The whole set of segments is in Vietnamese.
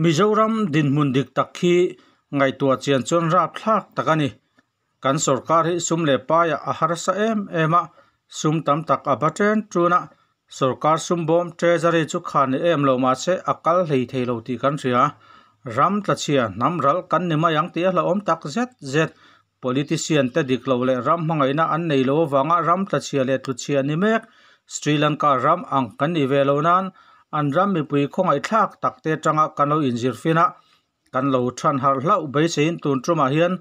Mizoram din mundik takhi ngai tua chian chon rap thlak takani kan sarkar hi sum le pa ya ahar sa em ema sum tam tak abaten tuna sarkar sumbom treasury chu khan em lo ma se akal hlei thei lo ti kan ria ram tla chia nam ral kan nima yang ti la om tak zet zet politician te dik lo le ram hmangaina an nei lo wanga ram tla chia le tu chia ni mek sri lanka ram ang kan i ve lo nan an ram mi pui khongai thak tak te tanga kan lo in zir fina kan lo than har hlau bei se in tun truma hian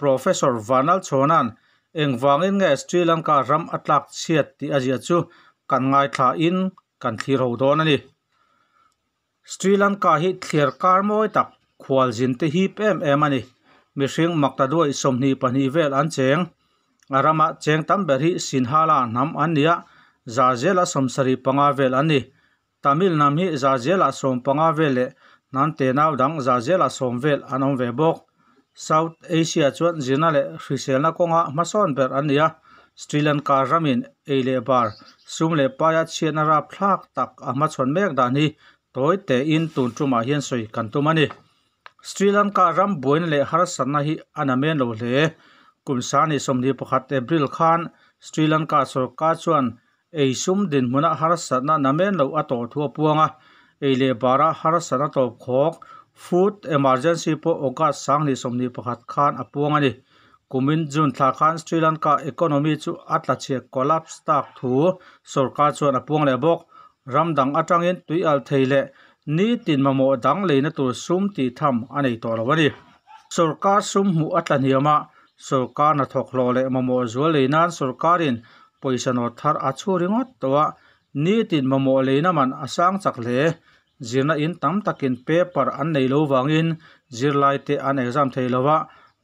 professor vanal chonan engwangin nge sri lanka ram atlak chiat ti azia chu kan ngai tha in kan thi ro don ani sri lanka hi thier kar moi tak khwal jin te hi pem em ani mi sing makta do i som ni pani vel an cheng arama cheng tam ber hi sin hala nam an nia za jela som sari panga vel ani tamil nam hi za jela som panga vel le nan te naw dang za jela som vel anom ve bok south asia chuan jinale hrisel na konga ma son ber an nia sri lanka ramin ele bar sung le pa ya che na ra phlak tak ama chon mek da ni toy te in tun tu ma hian soi kan tu mani sri lanka ram boin le har san na hi anamen lo le kum sa ni som ni pakhat april khan sri lanka sarkar chuan ei sum din muna har san na namen lo ato thu le bara har san na food emergency po oka sang ni som ni pakhat khan apuanga ni kumin jun thla khan sri lanka economy chu atla che collapse tak thu sarkar chuan apung le bok ramdang atangin tui al theile ni tin mamo dang leina tur sum ti tham anei to lawani sarkar sum hu atla niama sarkar na thoklo le mamo zual leina sarkarin poisano thar achuringot towa ni tin mamo leina man asang chak le zirna in tam takin paper an nei lo wangin zirlai te an exam theilowa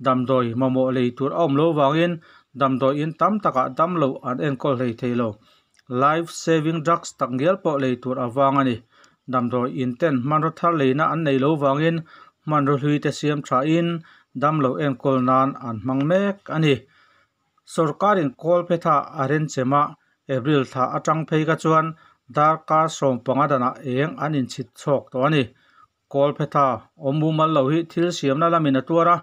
dam doi momo le tur om lo wangin dam doi in tam taka dam lo an en kol hei lô life saving drugs tak ngel po le tur awang ani dam doi in ten man ro thar leina an nei lo wangin man ro hlui te siam tha in à dam lo en kol nan an mang mek ani sarkarin kol pe tha aren chema april tha à trăng phei ka chuan darka som panga dana eng an in chit chok to ani kol pe tha omu mal lo hi thil siam na lamina tuara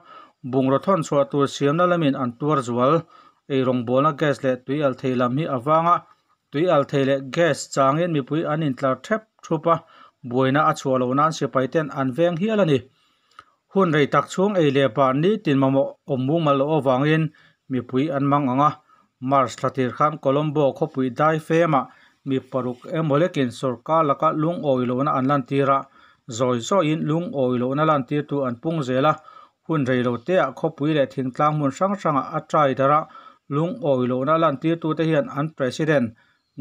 bung rathon chwa tu siam na lamin an tuar zwal e rong bona gas le tui al theila mi awanga tui al theile gas changin mi pui an in tlar thep thupa boina a chwa lo na se paiten an veng hi alani hun rei tak chung e le pa ni tin mamo omu malo awangin mi pui an mang mars latir khan colombo kho pui dai fema mi paruk e molekin laka lung oilona anlan tira zoi zo in lung oilona lan tir tu an pung zela hunrei ro te a kho pui le thin tlang mun sang sang a chai dara lung oi lo na lan ti tu te hian an president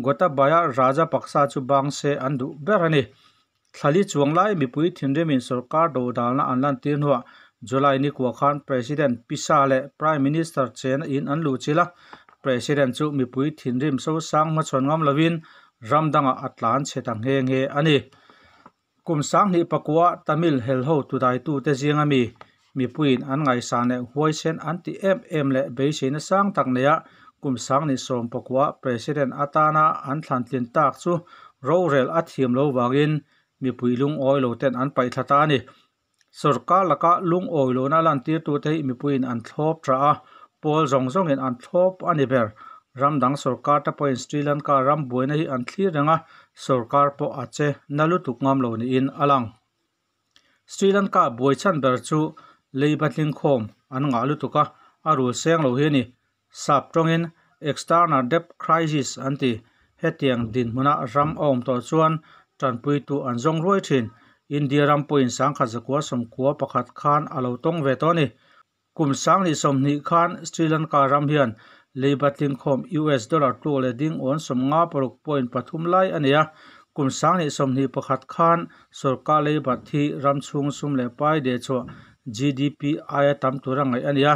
gota baya raja paksa chu bang se an du berani thali chuang lai mi pui thin re min sarkar do dal na an lan ti no july ni ko khan president pisa le prime minister chen in an lu chila president chu mi pui thin rim so sang ma chon ngam ramdanga atlan nge nge ani kum sang ni pakwa tamil tu dai tu te jingami mi pui in an ngay saane huay sen an ti em em le bay si na saang tang na ya kum saang ni srom pokwa President Atana an tlantlin taak tsu raw rel at him loo waag in mi pui lung oi loo ten an pai tlataani. Sor ka laka lung oi loo na lan tir tu tei mi pui in an tlop traa pool zong zong in an tlop an iber ram dang sor kaata poin Sri Lanka ram buay nahi an tlir nga sor po atse nalu tuk ngam loo ni in alang. Sri Lanka buay ber tsu ลีบัดลิงคม อันงาลุตุกะอารูเซงโลเฮนีสับตรงอิน external debt crisis อันตีเฮตียงดินมุนารัมอมต่อชวนจันปุยตวอันจงรวยชินอินเดียรัมปุยสังขัดสกัวสมกัวประคัดคานอารูตงเวตนีกลุ่มสังนิสมนิคานสตรีลังการัมเฮียนลีบัดลิงคม US ดอลลาร์ตัวเลดิ้งออนสมงาปรุกปอยปฐุมไลอันเนียกุมสังนิสมนิประคัดคานสุรกาลีบัดที่รัมชุงสุมเลายเดชว GDP ni ni Kum sang อายตามตัวรังไงอันนี้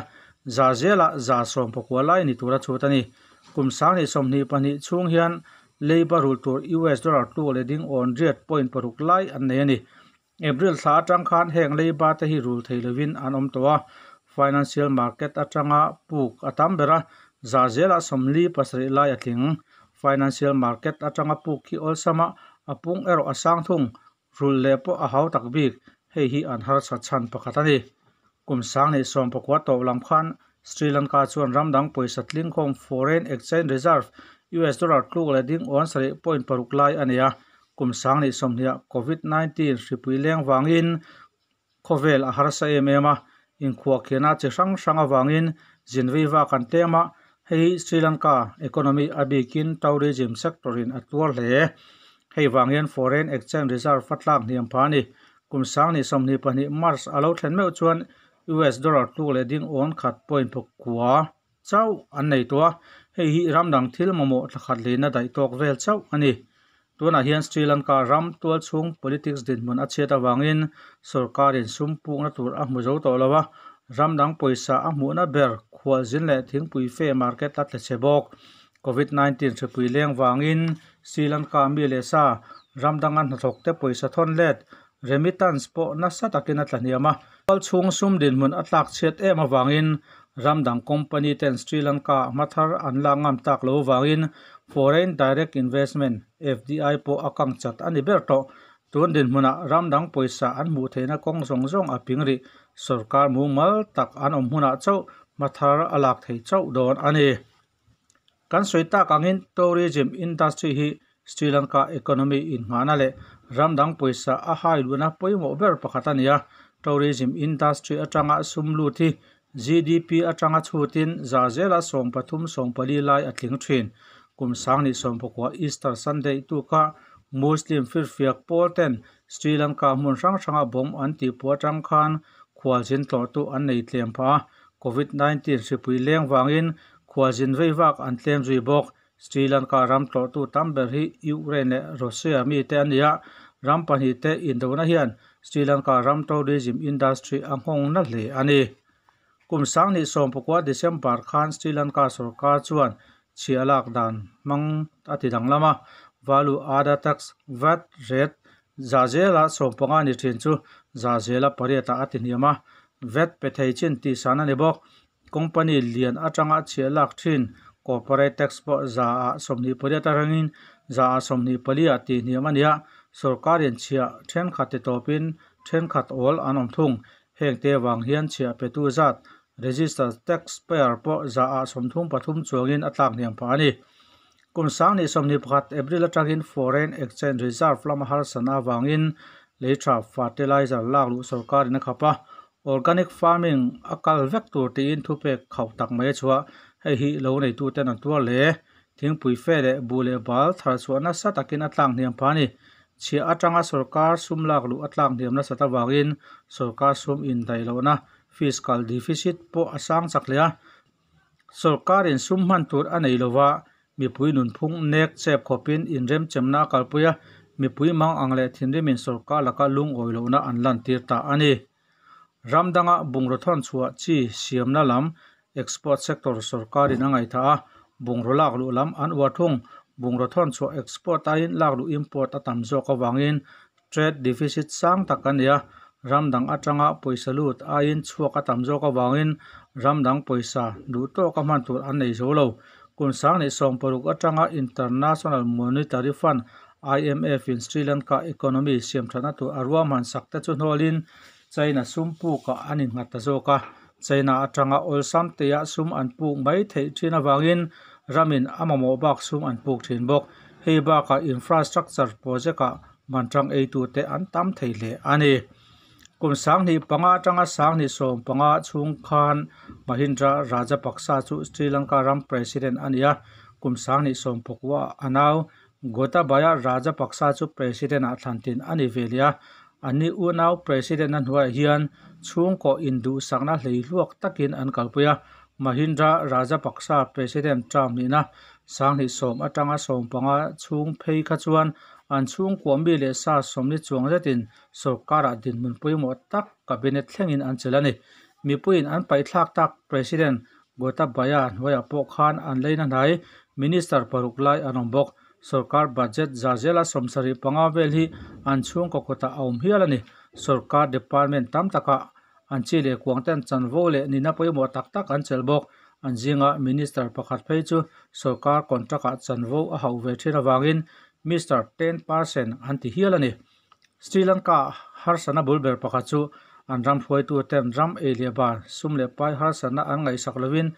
จาเจละจาสมพกวลายนี่ตัวชุดนี้กุมสางนี่สมนี่ปนี่ช่วงเฮียน labor rule tour US dollar to leading on red point paruk lai an ne ni april sa tang khan heng labor te hi rule thailawin an om towa financial market atanga puk atam bera zazela somli pasri lai atling financial market atanga puk ki ol sama apung ero asang thung rule lepo a hau tak bik hei hi an har sa chan pakhat ani kum sang nei som pakwa to lam khan sri lanka chuan ramdang poisa tling khom foreign exchange reserve us dollar tlu le ding on sari point paruk lai ania kum sang nei som hia covid 19 ripui leng wangin khovel a har sa em ema in khuwa khena che sang sang awangin jinwi wa kan tema hei sri lanka economy abikin tourism sector in atwar le hei wangin foreign exchange reserve fatlang niam phani ni kum sang ni som ni pahnih mars alo thlen meu chuan US dollar tu le ding on khat point phok kwa chau an nei to hei hi ram dang thil mamo thakhat le na dai tok vel chau ani tuna hian sri lanka ram tual chung politics din mun a cheta wangin sarkar in sumpung na tur a mu zo to lawa ram dang poisa a mu na ber khwal jin le thing pui fe market lat le chebok covid 19 se pui leng wangin sri lanka mi le sa ram dang an thok te poisa thon let remittance po na sa takin at laniama. Pal chung sum din mun at lakchet e mawangin Ramdang Company ten Sri Lanka matar an langam ngam wangin Foreign Direct Investment FDI po akang chat ani berto tuan din muna ramdang poisa an mu na kong song song a pingri sarkar tak an om huna matar mathar alak thei chau don ani kan soita kangin tourism industry hi สตรีลังกาเอคอนมีอินงานนั่นเลรัมดังพูดซะอาหารดูนะพูดมาเบอร์ประกาศนี้ทัวริิมอินดัสทรีอัตรางาสมลุทีจีดีพีอัตรางาชูตินจาเจลาส่งปฐมส่งปลีไลอัติงทรินกุมสังนิส่งพกว่าอีสต์สันเดย์ตุกะมุสลิมฟิลฟิอักโพลเทนสตรีลังกามุ่งสร้างสังบมอันติปัวจังคันควาจินตัวตัวอันในเตรียมพะโควิด -19 สืบไปเลี้ยงวางอินควาจินไว้วักอันเตรียมจีบก श्रीलंका राम तो तो तम बे रि यूक्रेन ने रशिया मी ते निया राम पनि ते इंदोना हियान श्रीलंका राम तो रिजिम इंडस्ट्री अमोंग न ले आनी कुम सांग नि सोम पुक्वा दिसेंबर खान श्रीलंका सरकार चुआन छियालाक दान मंग अति दंग लामा वालू आदा टैक्स वट रेट जाजेला सोपंगा नि थिनचु जाजेला परेता अति नियमा वेट पेथेचिन ती सानानेबो कंपनी लियन आचांगा छियालाक थिन corporate tax po za a somni podia tarangin za a somni palia ti niam ania sarkarin chia then khat te topin then khat all anom hẹn heng vàng wang hian chia petu zat register tax payer po za a somthum pathum chuangin atlak niam pa ani kum sang ni somni pakhat april in foreign exchange reserve lam har sana wangin leitra fertilizer lak lu sarkarin khapa organic farming akal vector te in thupe khau tak mai chua hei hi lo nei tu ten an tuar le thing pui fe le bu le bal thar suana sa takin atlang niam pa ni chi atanga sarkar sum lak lu atlang niam na sata wangin sarkar sum in dai lo na fiscal deficit po asang chak le sarkar in sum man tur anei lowa mi pui nun phung nek chep khopin in rem chemna kalpuya mi pui mang angle thinri min sarkar laka lung oi lo na anlan tir ta ani ramdanga bungrothon chuwa chi siamna lam export sector sarkar in angai tha bungraw lak lu lam an wa thung bungraw thon chu export a in lak lu import atam zo ka wangin trade deficit sang takania ramdang atanga poisa lut a in chuak atam zo ka wangin ramdang poisa du to ka man tur an nei zo lo kun sang nei som paruk atanga international monetary fund IMF in Sri Lanka economy siam thana tu arwa man sakta chu nolin China sumpu ka anin ngata zo ka trang chaina atanga olsam teya sum an puk mai thei thina wangin ramin amamo bak sum an puk thin bọc hay ba ka infrastructure project ka mantrang ei tu te an tam thei le ani kum sang ni panga tanga sang xong som panga chung khan mahindra rajapaksa chu sri lanka ram president ania kum sang ni som pokwa anaw gotabaya rajapaksa chu president a thlantin ani velia อันนี้อ้วนเอาประธานนด้นว่าเฮียนช่วงก่ออินดูสังนัลเลยลวกตักินอันกลับุยมาฮินดาราชปักษาประธานจามนี่นะสังหิสโอมอัตังสมปังช่วงเพย์ขจวนอันช่วงก่อมีเลสาสมนิจวงเจตินสกการดินมันไปหมดตักกับเนตเลงอินอันเจรันนี่มีไปอินอันไปทักตักประธานกตับบายานวยาพวกขานอันเลยนั้นไหมินิสเตอร์ปรุกไลอันอมบก सरकार बजेट जाजेला समसरी पंगावेल ही अनछुंग कोकोता औम हियालनि सरकार department tam taka anchi le kuangten chanvo le nina poimo tak tak an chelbok anjinga minister pakhat phei chu sarkar contract a chanvo a hauve thina wangin mister 10% anti hialani sri lanka har sana bulber pakhat chu anram phoi tu tem ram elia bar sumle pai har sana an ngai saklovin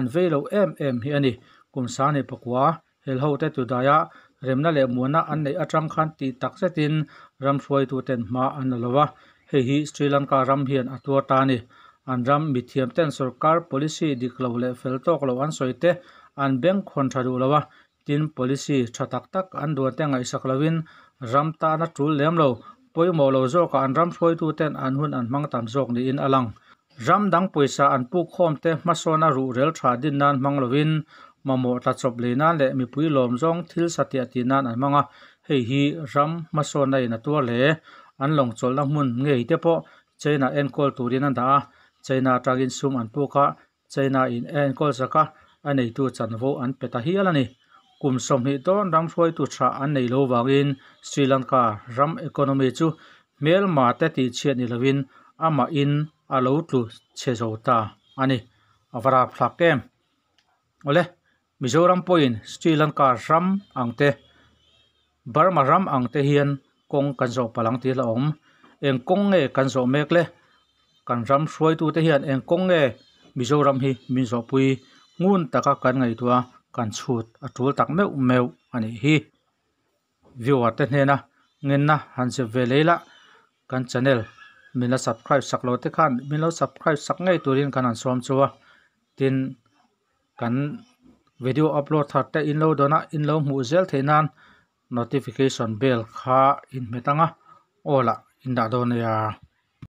an velo mm hi ani kumsani pakwa hel ho te tu daya remna le muana an nei atang khan ti tak setin ram hruai tu ten ma an lowa he hi sri lanka ram hian atua ta ni an ram mi thiam ten sarkar policy diklo le fel tok lo an soite an beng khon tharu lowa tin policy thatak tak an du te ngai saklovin ram ta na tu lem lo poimo lo zo ka an ram hruai tu ten an hun an mang tam jok ni in alang ram dang poisa an pu khom te masona ru rel tha din nan manglovin mà mamo ta chop leina le mipui lom zong thil satia tinan an manga hei hi ram maso nei na tua le an long chol na mun ngei te po china en kol turin an da china tagin sum an puka china in en kol saka anei tu chanvo an peta hial ani kum som hi ton ram phoi tu tha an lô lo in sri lanka ram economy chu mel ma te ti che ni lovin ama in alo tu che zo ta ani avara phlakem ole mizoram point sri lanka ram angte burma ram angte hian kong kan zo palang ti la om eng kong nge kan zo mek le kan ram hruai tu te hian eng kong nge mizoram hi min zo pui ngun taka kan ngai tua kan chhut atul tak meu meu ani hi viewer te hne na ngen na han se ve leila kan channel mình là subscribe sắc lo te khan mình là subscribe sắc ngay turin kan an som chuwa tin kan video upload in lâu thar te in lâu inlo mu zel theinan notification bell kha in metanga ola in đã đâu da donya